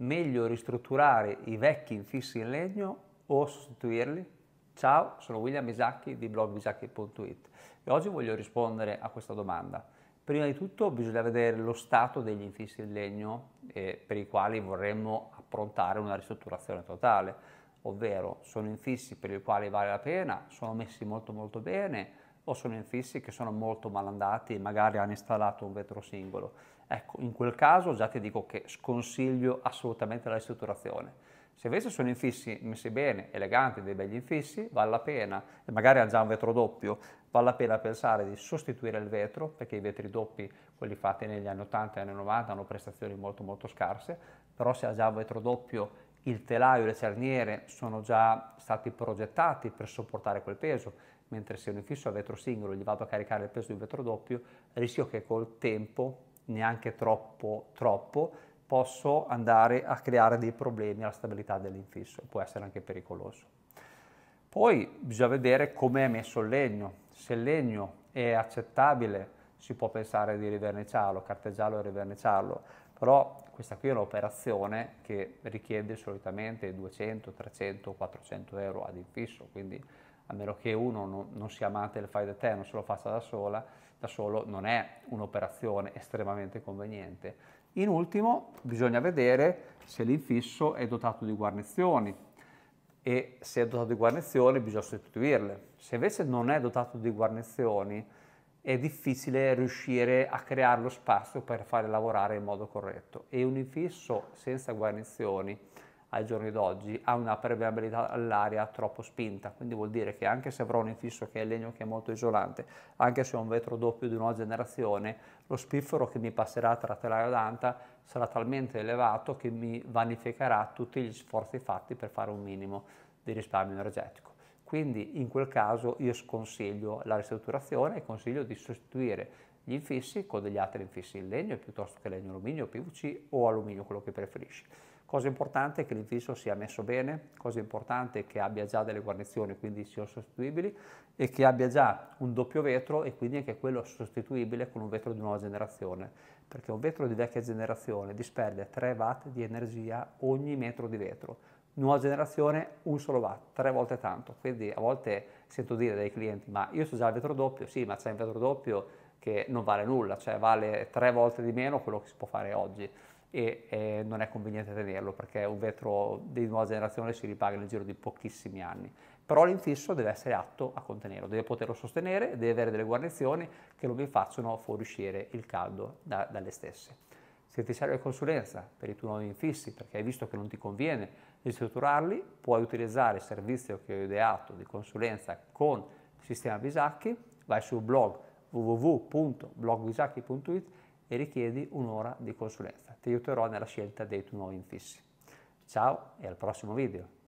meglio ristrutturare i vecchi infissi in legno o sostituirli? Ciao, sono William Bisacchi di blogbisacchi.it e oggi voglio rispondere a questa domanda. Prima di tutto bisogna vedere lo stato degli infissi in legno eh, per i quali vorremmo approntare una ristrutturazione totale, ovvero sono infissi per i quali vale la pena, sono messi molto molto bene, o sono infissi che sono molto malandati e magari hanno installato un vetro singolo. Ecco, in quel caso già ti dico che sconsiglio assolutamente la ristrutturazione. Se invece sono infissi messi bene, eleganti, dei begli infissi, vale la pena, e magari ha già un vetro doppio, vale la pena pensare di sostituire il vetro, perché i vetri doppi, quelli fatti negli anni 80 e anni 90, hanno prestazioni molto molto scarse, però se ha già un vetro doppio il telaio e le cerniere sono già stati progettati per sopportare quel peso, mentre se un fisso a vetro singolo gli vado a caricare il peso di un vetro doppio, rischio che col tempo, neanche troppo, troppo, posso andare a creare dei problemi alla stabilità dell'infisso, può essere anche pericoloso. Poi bisogna vedere come è messo il legno, se il legno è accettabile si può pensare di riverniciarlo, carteggiarlo e riverniciarlo, però questa qui è un'operazione che richiede solitamente 200, 300, 400 euro ad infisso, quindi a meno che uno non, non sia amante del fai da te, non se lo faccia da, sola, da solo, non è un'operazione estremamente conveniente. In ultimo bisogna vedere se l'infisso è dotato di guarnizioni e se è dotato di guarnizioni bisogna sostituirle. Se invece non è dotato di guarnizioni, è difficile riuscire a creare lo spazio per fare lavorare in modo corretto e un infisso senza guarnizioni ai giorni d'oggi ha una permeabilità all'aria troppo spinta, quindi vuol dire che anche se avrò un infisso che è legno che è molto isolante, anche se ho un vetro doppio di nuova generazione, lo spiffero che mi passerà tra telaio e anta sarà talmente elevato che mi vanificherà tutti gli sforzi fatti per fare un minimo di risparmio energetico. Quindi in quel caso io sconsiglio la ristrutturazione e consiglio di sostituire gli infissi con degli altri infissi in legno piuttosto che legno alluminio, PVC o alluminio, quello che preferisci. Cosa importante è che l'infisso sia messo bene, cosa importante è che abbia già delle guarnizioni, quindi siano sostituibili, e che abbia già un doppio vetro e quindi anche quello sostituibile con un vetro di nuova generazione, perché un vetro di vecchia generazione disperde 3 watt di energia ogni metro di vetro nuova generazione un solo watt, tre volte tanto. Quindi a volte sento dire dai clienti, ma io so già il vetro doppio, sì, ma c'è un vetro doppio che non vale nulla, cioè vale tre volte di meno quello che si può fare oggi e eh, non è conveniente tenerlo perché un vetro di nuova generazione si ripaga nel giro di pochissimi anni. Però l'infisso deve essere atto a contenerlo, deve poterlo sostenere, deve avere delle guarnizioni che lo facciano fuoriuscire il caldo da, dalle stesse. Se ti serve consulenza per i tuoi nuovi infissi perché hai visto che non ti conviene ristrutturarli, puoi utilizzare il servizio che ho ideato di consulenza con il sistema Bisacchi, vai sul blog www.blogbisacchi.it e richiedi un'ora di consulenza. Ti aiuterò nella scelta dei tuoi nuovi infissi. Ciao e al prossimo video!